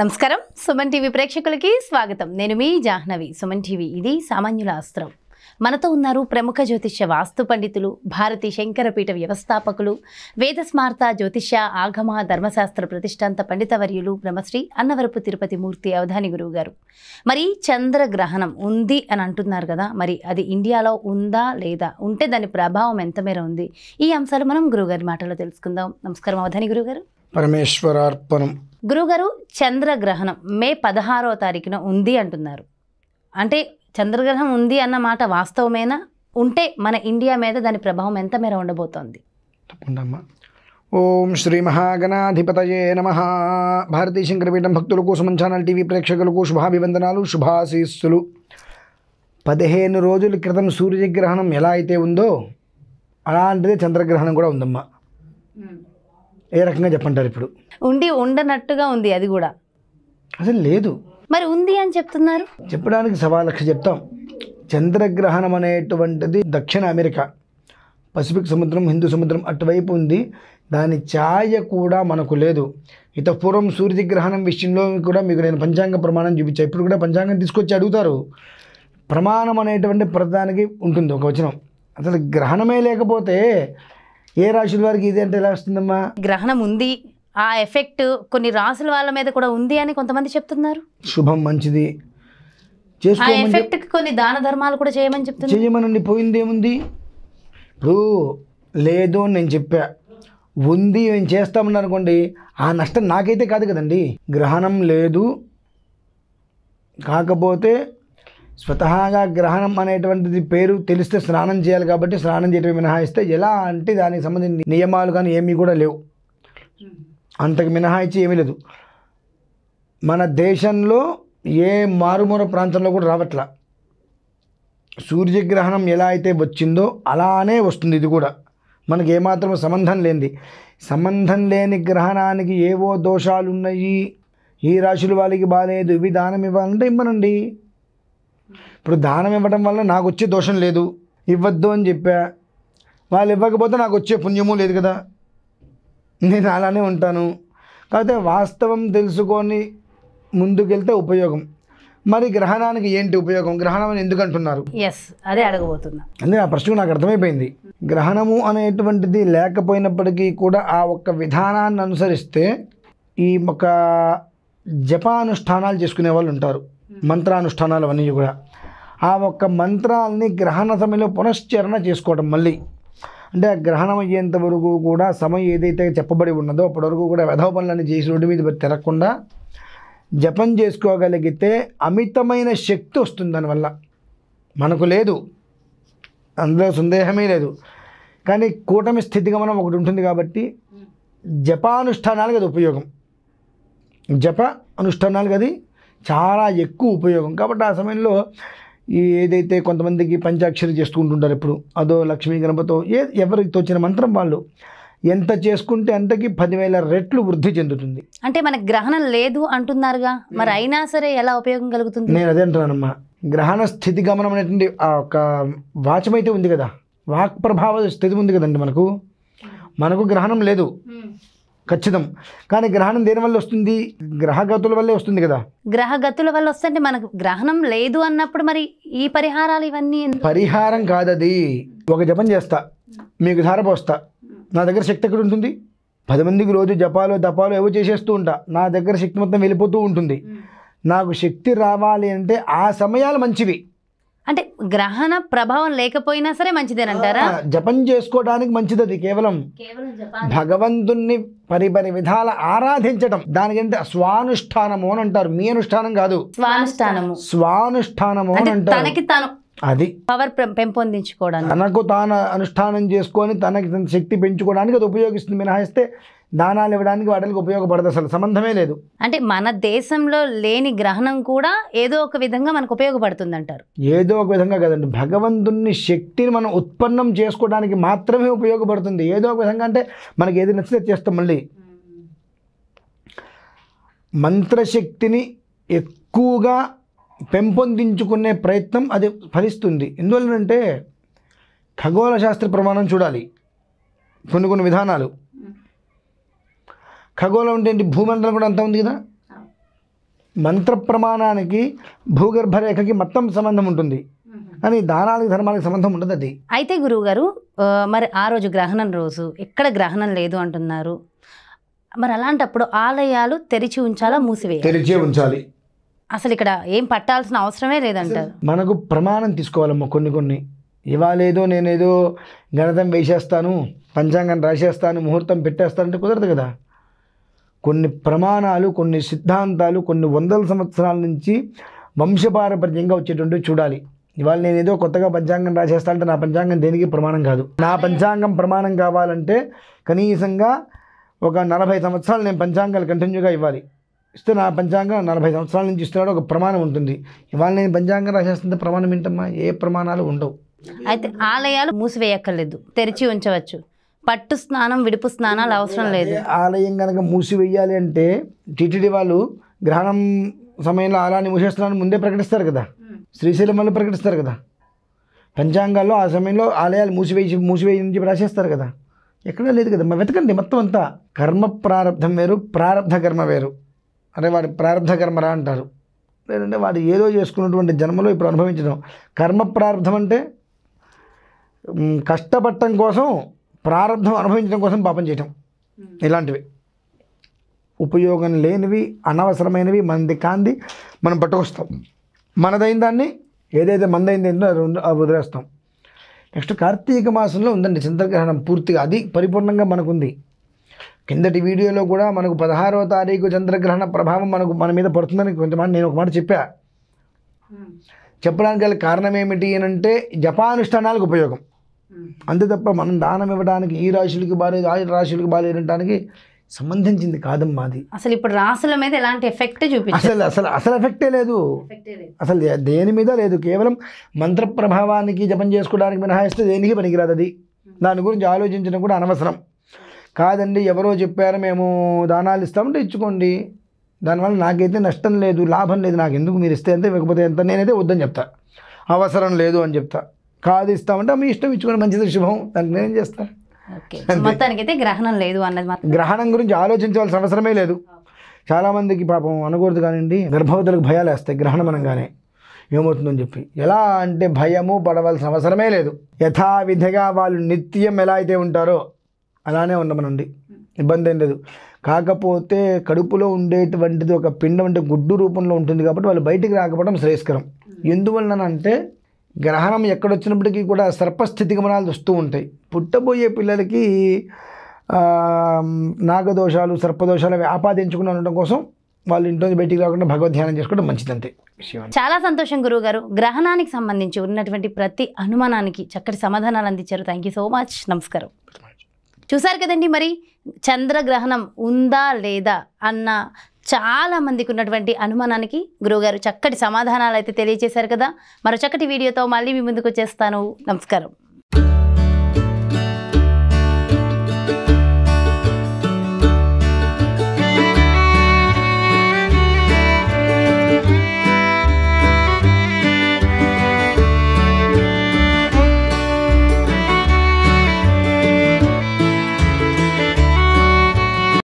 నమస్కారం సుమన్ టీవీ ప్రేక్షకులకి స్వాగతం నేను మీ జాహ్నవి సుమన్ టీవీ ఇది సామాన్యుల అస్త్రం మనతో ఉన్నారు ప్రముఖ జ్యోతిష్య వాస్తు పండితులు భారతీ శంకరపీఠ వ్యవస్థాపకులు వేదస్మార్త జ్యోతిష్య ఆగమ ధర్మశాస్త్ర ప్రతిష్టాంత పండితవర్యులు బ్రహ్మశ్రీ అన్నవరపు తిరుపతి మూర్తి అవధాని గురువు గారు మరి చంద్రగ్రహణం ఉంది అని అంటున్నారు కదా మరి అది ఇండియాలో ఉందా లేదా ఉంటే దాని ప్రభావం ఎంతమేర ఉంది ఈ అంశాలు మనం గురువుగారి మాటలో తెలుసుకుందాం నమస్కారం అవధాని గురువు గారు పరమేశ్వరార్పణం గురుగారు చంద్రగ్రహణం మే పదహారో తారీఖున ఉంది అంటున్నారు అంటే చంద్రగ్రహణం ఉంది అన్న మాట వాస్తవమేనా ఉంటే మన ఇండియా మీద దాని ప్రభావం ఎంత మేర ఉండబోతోంది తప్పకుండా ఓం శ్రీ మహాగణాధిపతయే నమ భారతీ శంకరపీఠం భక్తులకు కోసం ఛానల్ టీవీ ప్రేక్షకులకు శుభాభివందనాలు శుభాశీస్సులు పదిహేను రోజుల క్రితం సూర్యగ్రహణం ఎలా అయితే ఉందో అలాంటిదే చంద్రగ్రహణం కూడా ఉందమ్మా ఏ రకంగా చెప్పంటారు ఇప్పుడు ఉండి ఉండనట్టుగా ఉంది అది కూడా అసలు లేదు మరి ఉంది అని చెప్తున్నారు చెప్పడానికి సవా లక్ష చెప్తాం చంద్రగ్రహణం అనేటువంటిది దక్షిణ అమెరికా పసిఫిక్ సముద్రం హిందూ సముద్రం అటువైపు ఉంది దాని ఛాయ కూడా మనకు లేదు ఇతపూర్వం సూర్యగ్రహణం విషయంలో కూడా మీకు నేను పంచాంగ ప్రమాణం చూపించాను ఇప్పుడు కూడా పంచాంగం తీసుకొచ్చి అడుగుతారు ప్రమాణం అనేటువంటి ప్రధానికి ఉంటుంది ఒక వచనం అసలు గ్రహణమే లేకపోతే ఏ రాశుల వారికి ఇది అంటే ఎలా వస్తుందమ్మా గ్రహణం ఉంది ఆ ఎఫెక్ట్ కొన్ని రాసుల వాళ్ళ మీద కూడా ఉంది అని కొంతమంది చెప్తున్నారు శుభం మంచిది ఎఫెక్ట్ కొన్ని దాన ధర్మాలు కూడా చేయమని చెప్తున్నారు పోయింది ఏముంది ఇప్పుడు లేదు అని నేను చెప్పా ఉంది నేను చేస్తామని అనుకోండి ఆ నష్టం నాకైతే కాదు కదండి గ్రహణం లేదు కాకపోతే స్వతహాగా గ్రహణం అనేటువంటిది పేరు తెలిస్తే స్నానం చేయాలి కాబట్టి స్నానం చేయటం మినహాయిస్తే ఎలా అంటే దానికి సంబంధించిన నియమాలు కానీ ఏమీ కూడా లేవు అంతకు మినహాయించి ఏమీ లేదు మన దేశంలో ఏ మారుమూర ప్రాంతంలో కూడా రావట్ల సూర్యగ్రహణం ఎలా అయితే వచ్చిందో అలానే వస్తుంది ఇది కూడా మనకి ఏమాత్రం సంబంధం లేనిది సంబంధం లేని గ్రహణానికి ఏవో దోషాలు ఉన్నాయి ఈ రాశుల వాళ్ళకి బాగాలేదు ఇవి దానం ఇవ్వాలంటే ఇవ్వనండి ఇప్పుడు దానం ఇవ్వడం వల్ల నాకు వచ్చే దోషం లేదు ఇవ్వద్దు అని చెప్పా వాళ్ళు ఇవ్వకపోతే నాకు వచ్చే పుణ్యము లేదు కదా నేను అలానే ఉంటాను కాకపోతే వాస్తవం తెలుసుకొని ముందుకెళ్తే ఉపయోగం మరి గ్రహణానికి ఏంటి ఉపయోగం గ్రహణం అని ఎందుకు అంటున్నారు ఎస్ అదే అడగబోతున్నా అంటే ఆ ప్రశ్నకు నాకు అర్థమైపోయింది గ్రహణము అనేటువంటిది లేకపోయినప్పటికీ కూడా ఆ ఒక్క విధానాన్ని అనుసరిస్తే ఈ ఒక జపానుష్ఠానాలు చేసుకునే వాళ్ళు ఉంటారు hmm. మంత్రానుష్ఠానాలు అవన్నీ కూడా ఆ ఒక్క మంత్రాల్ని గ్రహణ సమయంలో పునశ్చరణ చేసుకోవడం మళ్ళీ అంటే గ్రహణం అయ్యేంత వరకు కూడా సమయం ఏదైతే చెప్పబడి ఉన్నదో అప్పటివరకు కూడా వెధవ పనులన్నీ చేసి రోడ్డు మీద తిరగకుండా జపం చేసుకోగలిగితే అమితమైన శక్తి వస్తుంది దానివల్ల మనకు లేదు అందులో సందేహమే లేదు కానీ కూటమి స్థితిగా మనం ఒకటి ఉంటుంది కాబట్టి జపానుష్ఠానాలకు అది ఉపయోగం జప అనుష్ఠానాలకు అది చాలా ఎక్కువ ఉపయోగం కాబట్టి ఆ సమయంలో ఈ ఏదైతే కొంతమందికి పంచాక్షరి చేసుకుంటుంటారు ఇప్పుడు అదో లక్ష్మీ గణపతో ఏ ఎవరికి తోచిన మంత్రం వాళ్ళు ఎంత చేసుకుంటే అంతకి పదివేల రెట్లు వృద్ధి చెందుతుంది అంటే మనకు గ్రహణం లేదు అంటున్నారుగా మరి అయినా సరే ఎలా ఉపయోగం కలుగుతుంది నేను అదే అంటున్నానమ్మా గ్రహణ స్థితి గమనం అనేటువంటి ఆ ఒక వాచం అయితే ఉంది కదా వాక్ ప్రభావ స్థితి ఉంది కదండి మనకు మనకు గ్రహణం లేదు ఖచ్చితం కానీ గ్రహణం దేని వల్ల వస్తుంది గ్రహగతుల వల్లే వస్తుంది కదా గ్రహగతుల వల్ల వస్తుంటే మనకు గ్రహణం లేదు అన్నప్పుడు మరి ఈ పరిహారాలు ఇవన్నీ పరిహారం కాదది ఒక జపం చేస్తా మీకు ధారపోస్తా నా దగ్గర శక్తి ఎక్కడ ఉంటుంది పది మందికి రోజు జపాలు దపాలు ఏవో చేసేస్తూ ఉంటా నా దగ్గర శక్తి మొత్తం వెళ్ళిపోతూ ఉంటుంది నాకు శక్తి రావాలి అంటే ఆ సమయాలు మంచివి అంటే గ్రహణ ప్రభావం లేకపోయినా సరే మంచిదేనంటారా జపం చేసుకోవడానికి మంచిదది కేవలం భగవంతుణ్ణి పరిపరి విధాల ఆరాధించటం దానికంటే స్వానుష్ఠానము అని అంటారు మీ అనుష్ఠానం కాదు స్వానుష్ఠానము స్వానుష్ఠానము అని అంటారు అది పవర్ పెంపొందించుకోవడానికి తనకు తాను అనుష్ఠానం చేసుకొని తనకి తన శక్తి పెంచుకోవడానికి అది ఉపయోగిస్తుంది మినహాయిస్తే దానాలు ఇవ్వడానికి వాటికి ఉపయోగపడదు అసలు సంబంధమే లేదు అంటే మన దేశంలో లేని గ్రహణం కూడా ఏదో ఒక విధంగా మనకు ఉపయోగపడుతుంది అంటారు ఏదో ఒక విధంగా కదండి భగవంతుని శక్తిని మనం ఉత్పన్నం చేసుకోవడానికి మాత్రమే ఉపయోగపడుతుంది ఏదో ఒక విధంగా అంటే మనకి ఏది నచ్చితే చేస్తాం మళ్ళీ మంత్రశక్తిని ఎక్కువగా పెంపొందించుకునే ప్రయత్నం అది ఫలిస్తుంది ఎందువలనంటే ఖగోళ శాస్త్ర ప్రమాణం చూడాలి కొన్ని కొన్ని విధానాలు ఖగోళం అంటే భూమండలం కూడా అంత ఉంది కదా మంత్ర ప్రమాణానికి భూగర్భ రేఖకి మొత్తం సంబంధం ఉంటుంది అని దానాలకు ధర్మాలకు సంబంధం ఉండదు అది అయితే గురువు గారు మరి ఆ రోజు గ్రహణం రోజు ఎక్కడ గ్రహణం లేదు అంటున్నారు మరి అలాంటప్పుడు ఆలయాలు తెరిచి ఉంచాలా మూసివే తెరిచే ఉంచాలి అసలు ఇక్కడ ఏం పట్టాల్సిన అవసరమే లేదంటారు మనకు ప్రమాణం తీసుకోవాలమ్మా కొన్ని కొన్ని ఇవాళేదో నేనేదో గణితం వేసేస్తాను పంచాంగం రాసేస్తాను ముహూర్తం పెట్టేస్తాను అంటే కుదరదు కదా కొన్ని ప్రమాణాలు కొన్ని సిద్ధాంతాలు కొన్ని వందల సంవత్సరాల నుంచి వంశపారపర్యంగా వచ్చేటువంటి చూడాలి ఇవాళ నేను ఏదో కొత్తగా పంచాంగం రాసేస్తానంటే అంటే నా పంచాంగం దేనికి ప్రమాణం కాదు నా పంచాంగం ప్రమాణం కావాలంటే కనీసంగా ఒక నలభై సంవత్సరాలు నేను పంచాంగాలు కంటిన్యూగా ఇవ్వాలి ఇస్తే నా పంచాంగం నలభై సంవత్సరాల నుంచి ఇస్తున్నాడు ఒక ప్రమాణం ఉంటుంది ఇవాళ నేను పంచాంగం రాసేస్తుంటే ప్రమాణం ఏంటమ్మా ఏ ప్రమాణాలు ఉండవు అయితే ఆలయాలు మూసివేయక్కర్లేదు తెరిచి ఉంచవచ్చు పట్టు స్నానం విడుపు స్నానాలు అవసరం లేదు ఆలయం కనుక మూసివేయాలి అంటే టీటీడీ వాళ్ళు గ్రహణం సమయంలో ఆలయాన్ని మూసేస్తున్నారని ముందే ప్రకటిస్తారు కదా శ్రీశైలం వాళ్ళు ప్రకటిస్తారు కదా పంచాంగాల్లో ఆ సమయంలో ఆలయాలు మూసివేసి మూసివేయని చెప్పి రాసేస్తారు కదా ఎక్కడా లేదు కదా వెతకండి మొత్తం అంతా కర్మ ప్రారంధం వేరు ప్రారంధ కర్మ వేరు అంటే వాడి ప్రారంధ కర్మరా అంటారు లేదంటే వాడు ఏదో చేసుకున్నటువంటి జన్మలో ఇప్పుడు అనుభవించడం కర్మ ప్రారంధం అంటే కష్టపడటం కోసం ప్రారంభం అనుభవించడం కోసం పాపం చేయటం hmm. ఇలాంటివి ఉపయోగం లేనివి అనవసరమైనవి మనది కాంది మనం పట్టుకొస్తాం మనదైన దాన్ని ఏదైతే మందైంది ఏందో అది వదిలేస్తాం నెక్స్ట్ కార్తీక మాసంలో ఉందండి చంద్రగ్రహణం పూర్తిగా అది పరిపూర్ణంగా మనకుంది కిందటి వీడియోలో కూడా మనకు పదహారవ తారీఖు చంద్రగ్రహణ ప్రభావం మనకు మన మీద పడుతుందని కొంతమంది నేను ఒక మాట చెప్పా hmm. చెప్పడానికి గల కారణం ఏమిటి అని అంటే జపానుష్ఠానాలకు ఉపయోగం అంతే తప్ప మనం దానం ఇవ్వడానికి ఈ రాశులకి బాగాలేదు ఆ రాశులకి బాగాలేదనడానికి సంబంధించింది కాదమ్మా అది అసలు ఇప్పుడు రాసుల మీద ఎలాంటి ఎఫెక్ట్ చూపి అసలు అసలు అసలు ఎఫెక్టే లేదు అసలు దేని మీద లేదు కేవలం మంత్ర ప్రభావానికి జపం చేసుకోవడానికి మినహాయిస్తే దేనికి పనికిరాదు అది hmm. దాని గురించి ఆలోచించడం కూడా అనవసరం కాదండి ఎవరో చెప్పారు మేము దానాలు ఇస్తామంటే ఇచ్చుకోండి దానివల్ల నాకైతే నష్టం లేదు లాభం లేదు నాకు ఎందుకు మీరు ఇస్తే ఎంత ఇవ్వకపోతే ఎంత నేనైతే వద్దని చెప్తా అవసరం లేదు అని చెప్తా కాదు ఇస్తామంటే మీ ఇష్టం ఇచ్చుకోండి మంచిది శుభం దానికి నేనేం చేస్తా మొత్తానికైతే గ్రహణం లేదు అన్నది గ్రహణం గురించి ఆలోచించవలసిన అవసరమే లేదు చాలామందికి పాపం అనకూడదు కానివ్వండి గర్భవతులకు భయాలు వేస్తాయి గ్రహణం అనగానే ఏమవుతుందని చెప్పి ఎలా అంటే భయము పడవలసిన అవసరమే లేదు యథావిధిగా వాళ్ళు నిత్యం ఎలా అయితే ఉంటారో అలానే ఉండమనండి ఇబ్బంది ఏం లేదు కాకపోతే కడుపులో ఉండేటువంటిది ఒక పిండం అంటే గుడ్డు రూపంలో ఉంటుంది కాబట్టి వాళ్ళు బయటికి రాకపోవడం శ్రేయస్కరం hmm. ఎందువలన అంటే గ్రహణం ఎక్కడొచ్చినప్పటికీ కూడా సర్పస్థితి గమనాలు వస్తూ ఉంటాయి పుట్టబోయే పిల్లలకి నాగదోషాలు సర్పదోషాలు అవి ఆపాదించకుండా ఉండడం కోసం వాళ్ళు ఇంట్లో బయటికి రాకుండా భగవద్ధ్యానం చేసుకోవడం మంచిదంతే చాలా సంతోషం గురువు గారు గ్రహణానికి సంబంధించి ఉన్నటువంటి ప్రతి అనుమానానికి చక్కటి సమాధానాలు అందించారు థ్యాంక్ యూ సో మచ్ నమస్కారం చూశారు కదండి మరి చంద్రగ్రహణం ఉందా లేదా అన్న చాలా మందికి ఉన్నటువంటి అనుమానానికి గురువుగారు చక్కటి సమాధానాలు అయితే తెలియజేశారు కదా మరో చక్కటి వీడియోతో మళ్ళీ మీ ముందుకు వచ్చేస్తాను నమస్కారం